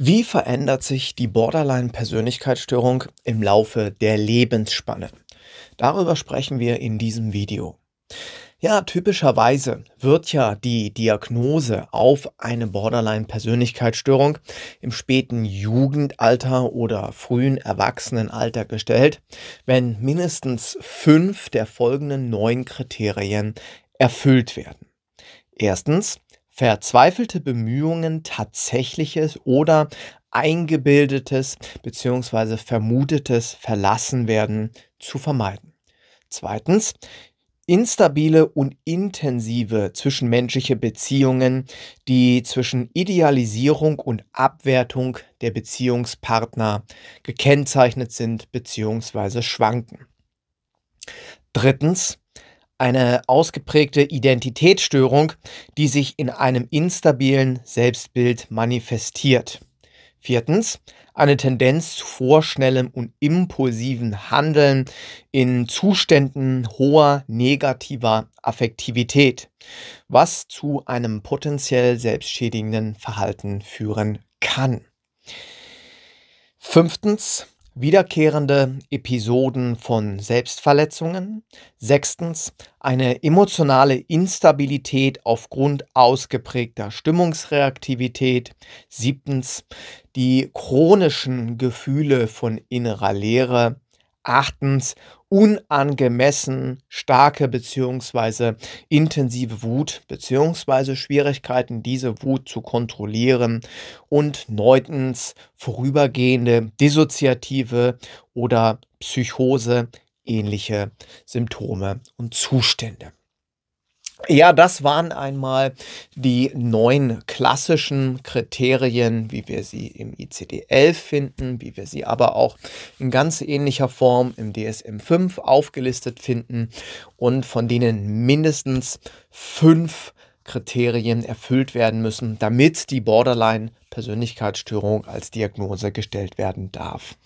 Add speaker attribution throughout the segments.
Speaker 1: Wie verändert sich die Borderline-Persönlichkeitsstörung im Laufe der Lebensspanne? Darüber sprechen wir in diesem Video. Ja, typischerweise wird ja die Diagnose auf eine Borderline-Persönlichkeitsstörung im späten Jugendalter oder frühen Erwachsenenalter gestellt, wenn mindestens fünf der folgenden neun Kriterien erfüllt werden. Erstens, verzweifelte Bemühungen, tatsächliches oder eingebildetes bzw. vermutetes Verlassenwerden zu vermeiden. Zweitens, instabile und intensive zwischenmenschliche Beziehungen, die zwischen Idealisierung und Abwertung der Beziehungspartner gekennzeichnet sind bzw. schwanken. Drittens, eine ausgeprägte Identitätsstörung, die sich in einem instabilen Selbstbild manifestiert. Viertens, eine Tendenz zu vorschnellem und impulsiven Handeln in Zuständen hoher negativer Affektivität, was zu einem potenziell selbstschädigenden Verhalten führen kann. Fünftens, wiederkehrende Episoden von Selbstverletzungen. Sechstens, eine emotionale Instabilität aufgrund ausgeprägter Stimmungsreaktivität. Siebtens, die chronischen Gefühle von innerer Leere. Achtens, unangemessen starke bzw. intensive Wut bzw. Schwierigkeiten, diese Wut zu kontrollieren und neuntens vorübergehende dissoziative oder Psychose ähnliche Symptome und Zustände. Ja, das waren einmal die neun klassischen Kriterien, wie wir sie im ICD-11 finden, wie wir sie aber auch in ganz ähnlicher Form im DSM-5 aufgelistet finden und von denen mindestens fünf Kriterien erfüllt werden müssen, damit die Borderline-Persönlichkeitsstörung als Diagnose gestellt werden darf.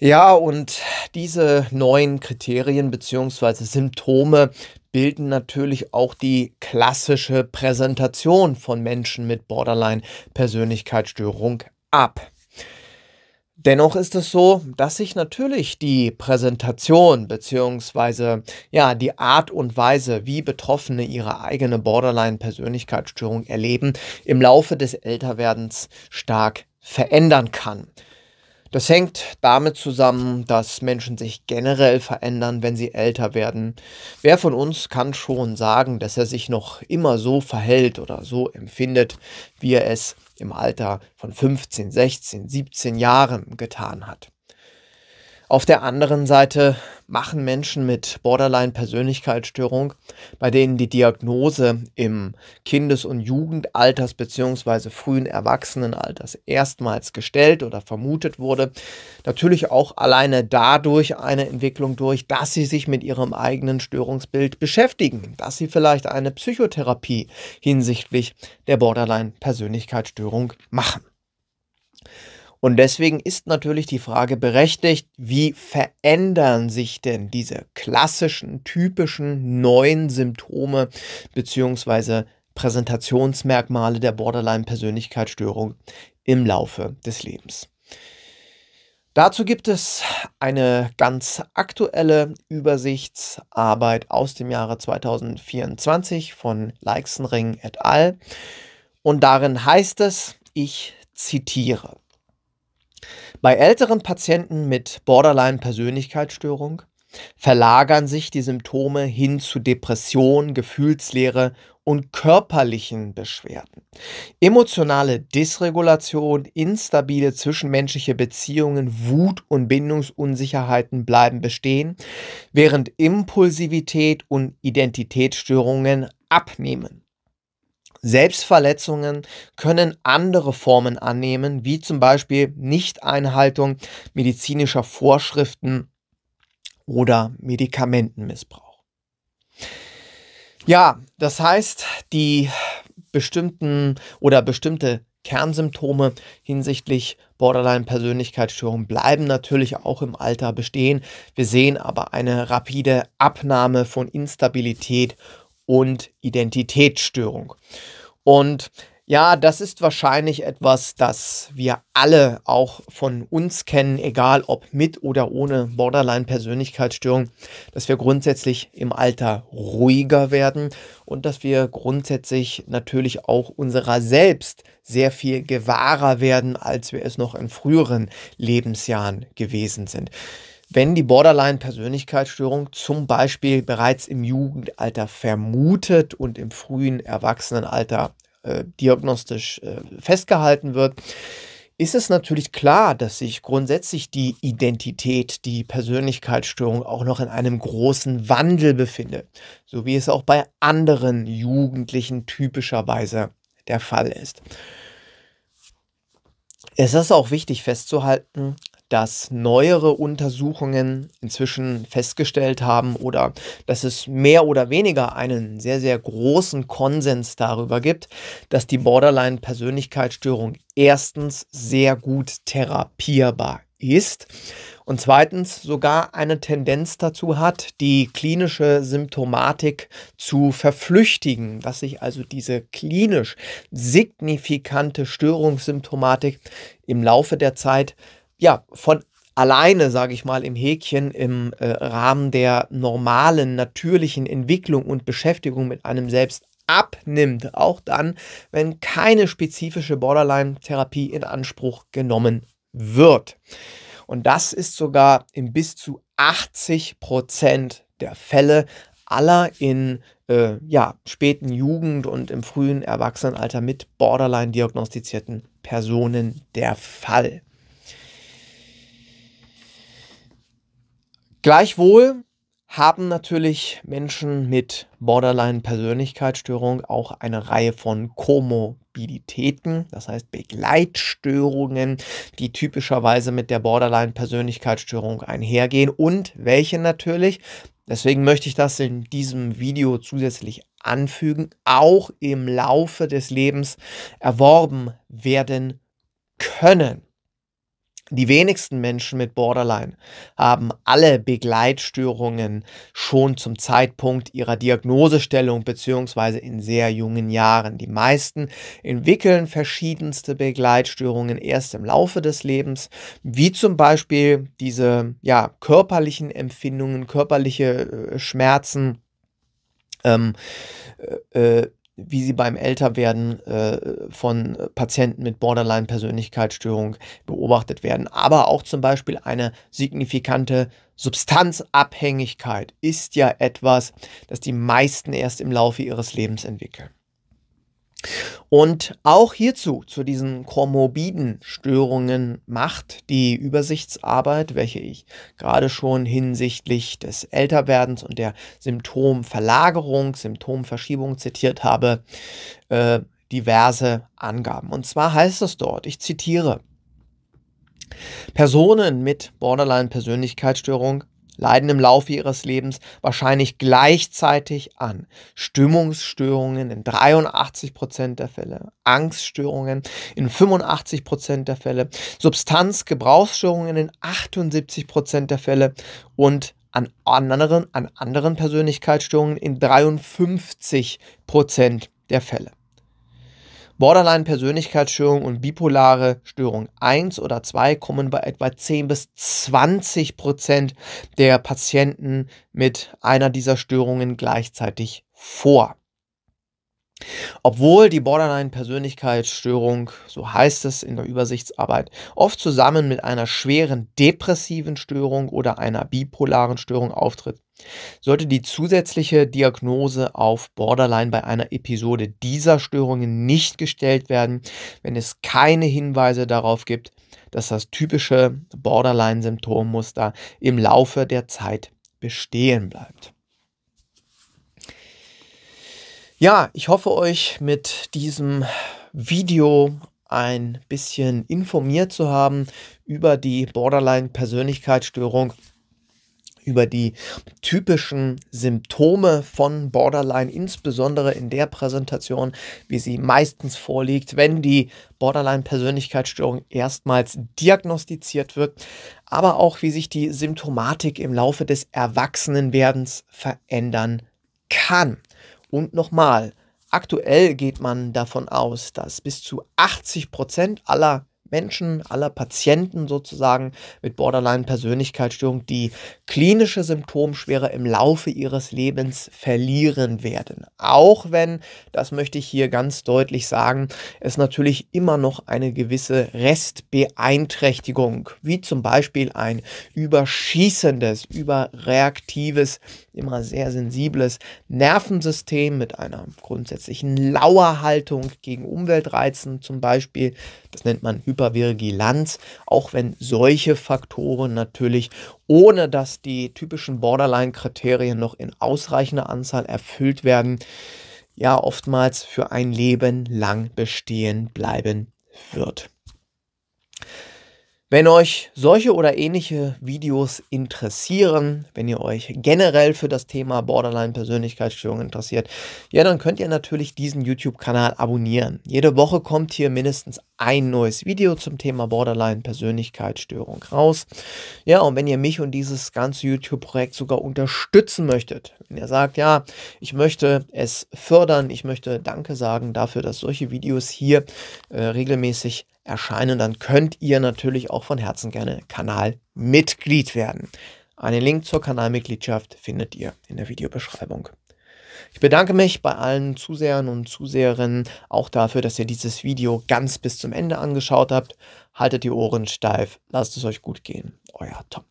Speaker 1: Ja, und diese neuen Kriterien bzw. Symptome bilden natürlich auch die klassische Präsentation von Menschen mit Borderline-Persönlichkeitsstörung ab. Dennoch ist es so, dass sich natürlich die Präsentation bzw. ja, die Art und Weise, wie Betroffene ihre eigene Borderline-Persönlichkeitsstörung erleben, im Laufe des Älterwerdens stark verändern kann. Das hängt damit zusammen, dass Menschen sich generell verändern, wenn sie älter werden. Wer von uns kann schon sagen, dass er sich noch immer so verhält oder so empfindet, wie er es im Alter von 15, 16, 17 Jahren getan hat? Auf der anderen Seite machen Menschen mit Borderline-Persönlichkeitsstörung, bei denen die Diagnose im Kindes- und Jugendalters bzw. frühen Erwachsenenalters erstmals gestellt oder vermutet wurde, natürlich auch alleine dadurch eine Entwicklung durch, dass sie sich mit ihrem eigenen Störungsbild beschäftigen, dass sie vielleicht eine Psychotherapie hinsichtlich der Borderline-Persönlichkeitsstörung machen. Und deswegen ist natürlich die Frage berechtigt, wie verändern sich denn diese klassischen, typischen neuen Symptome bzw. Präsentationsmerkmale der Borderline-Persönlichkeitsstörung im Laufe des Lebens. Dazu gibt es eine ganz aktuelle Übersichtsarbeit aus dem Jahre 2024 von Leixenring et al. Und darin heißt es, ich zitiere. Bei älteren Patienten mit Borderline-Persönlichkeitsstörung verlagern sich die Symptome hin zu Depression, Gefühlsleere und körperlichen Beschwerden. Emotionale Dysregulation, instabile zwischenmenschliche Beziehungen, Wut und Bindungsunsicherheiten bleiben bestehen, während Impulsivität und Identitätsstörungen abnehmen. Selbstverletzungen können andere Formen annehmen, wie zum Beispiel Nichteinhaltung medizinischer Vorschriften oder Medikamentenmissbrauch. Ja, das heißt, die bestimmten oder bestimmte Kernsymptome hinsichtlich Borderline-Persönlichkeitsstörung bleiben natürlich auch im Alter bestehen. Wir sehen aber eine rapide Abnahme von Instabilität und Identitätsstörung. Und ja, das ist wahrscheinlich etwas, das wir alle auch von uns kennen, egal ob mit oder ohne Borderline-Persönlichkeitsstörung, dass wir grundsätzlich im Alter ruhiger werden und dass wir grundsätzlich natürlich auch unserer selbst sehr viel gewahrer werden, als wir es noch in früheren Lebensjahren gewesen sind wenn die Borderline-Persönlichkeitsstörung zum Beispiel bereits im Jugendalter vermutet und im frühen Erwachsenenalter äh, diagnostisch äh, festgehalten wird, ist es natürlich klar, dass sich grundsätzlich die Identität, die Persönlichkeitsstörung auch noch in einem großen Wandel befindet, so wie es auch bei anderen Jugendlichen typischerweise der Fall ist. Es ist auch wichtig festzuhalten, dass neuere Untersuchungen inzwischen festgestellt haben oder dass es mehr oder weniger einen sehr, sehr großen Konsens darüber gibt, dass die Borderline-Persönlichkeitsstörung erstens sehr gut therapierbar ist und zweitens sogar eine Tendenz dazu hat, die klinische Symptomatik zu verflüchtigen, dass sich also diese klinisch signifikante Störungssymptomatik im Laufe der Zeit ja, von alleine, sage ich mal, im Häkchen im äh, Rahmen der normalen, natürlichen Entwicklung und Beschäftigung mit einem selbst abnimmt, auch dann, wenn keine spezifische Borderline-Therapie in Anspruch genommen wird. Und das ist sogar in bis zu 80 Prozent der Fälle aller in äh, ja, späten Jugend und im frühen Erwachsenenalter mit Borderline diagnostizierten Personen der Fall. Gleichwohl haben natürlich Menschen mit Borderline-Persönlichkeitsstörung auch eine Reihe von Komorbiditäten, das heißt Begleitstörungen, die typischerweise mit der Borderline-Persönlichkeitsstörung einhergehen und welche natürlich, deswegen möchte ich das in diesem Video zusätzlich anfügen, auch im Laufe des Lebens erworben werden können die wenigsten Menschen mit Borderline haben alle Begleitstörungen schon zum Zeitpunkt ihrer Diagnosestellung beziehungsweise in sehr jungen Jahren. Die meisten entwickeln verschiedenste Begleitstörungen erst im Laufe des Lebens, wie zum Beispiel diese ja, körperlichen Empfindungen, körperliche äh, Schmerzen. Ähm, äh, äh wie sie beim Älterwerden äh, von Patienten mit Borderline-Persönlichkeitsstörung beobachtet werden. Aber auch zum Beispiel eine signifikante Substanzabhängigkeit ist ja etwas, das die meisten erst im Laufe ihres Lebens entwickeln. Und auch hierzu, zu diesen komorbiden Störungen, macht die Übersichtsarbeit, welche ich gerade schon hinsichtlich des Älterwerdens und der Symptomverlagerung, Symptomverschiebung zitiert habe, äh, diverse Angaben. Und zwar heißt es dort, ich zitiere, Personen mit Borderline-Persönlichkeitsstörung leiden im Laufe ihres Lebens wahrscheinlich gleichzeitig an Stimmungsstörungen in 83 Prozent der Fälle, Angststörungen in 85 Prozent der Fälle, Substanzgebrauchsstörungen in 78 Prozent der Fälle und an anderen, an anderen Persönlichkeitsstörungen in 53 Prozent der Fälle. Borderline-Persönlichkeitsstörung und bipolare Störung 1 oder 2 kommen bei etwa 10 bis 20 Prozent der Patienten mit einer dieser Störungen gleichzeitig vor. Obwohl die Borderline-Persönlichkeitsstörung, so heißt es in der Übersichtsarbeit, oft zusammen mit einer schweren depressiven Störung oder einer bipolaren Störung auftritt, sollte die zusätzliche Diagnose auf Borderline bei einer Episode dieser Störungen nicht gestellt werden, wenn es keine Hinweise darauf gibt, dass das typische Borderline-Symptommuster im Laufe der Zeit bestehen bleibt. Ja, ich hoffe euch mit diesem Video ein bisschen informiert zu haben über die Borderline-Persönlichkeitsstörung, über die typischen Symptome von Borderline, insbesondere in der Präsentation, wie sie meistens vorliegt, wenn die Borderline-Persönlichkeitsstörung erstmals diagnostiziert wird, aber auch wie sich die Symptomatik im Laufe des Erwachsenenwerdens verändern kann. Und nochmal, aktuell geht man davon aus, dass bis zu 80 Prozent aller Menschen, aller Patienten sozusagen mit Borderline-Persönlichkeitsstörung, die klinische Symptomschwere im Laufe ihres Lebens verlieren werden. Auch wenn, das möchte ich hier ganz deutlich sagen, es natürlich immer noch eine gewisse Restbeeinträchtigung, wie zum Beispiel ein überschießendes, überreaktives, immer sehr sensibles Nervensystem mit einer grundsätzlichen Lauerhaltung gegen Umweltreizen zum Beispiel, das nennt man Hyper Hypervigilanz, auch wenn solche Faktoren natürlich, ohne dass die typischen Borderline-Kriterien noch in ausreichender Anzahl erfüllt werden, ja oftmals für ein Leben lang bestehen bleiben wird. Wenn euch solche oder ähnliche Videos interessieren, wenn ihr euch generell für das Thema Borderline-Persönlichkeitsstörung interessiert, ja, dann könnt ihr natürlich diesen YouTube-Kanal abonnieren. Jede Woche kommt hier mindestens ein neues Video zum Thema Borderline-Persönlichkeitsstörung raus. Ja, und wenn ihr mich und dieses ganze YouTube-Projekt sogar unterstützen möchtet, wenn ihr sagt, ja, ich möchte es fördern, ich möchte Danke sagen dafür, dass solche Videos hier äh, regelmäßig erscheinen, dann könnt ihr natürlich auch von Herzen gerne Kanalmitglied werden. Einen Link zur Kanalmitgliedschaft findet ihr in der Videobeschreibung. Ich bedanke mich bei allen Zusehern und Zuseherinnen auch dafür, dass ihr dieses Video ganz bis zum Ende angeschaut habt. Haltet die Ohren steif, lasst es euch gut gehen. Euer Tom.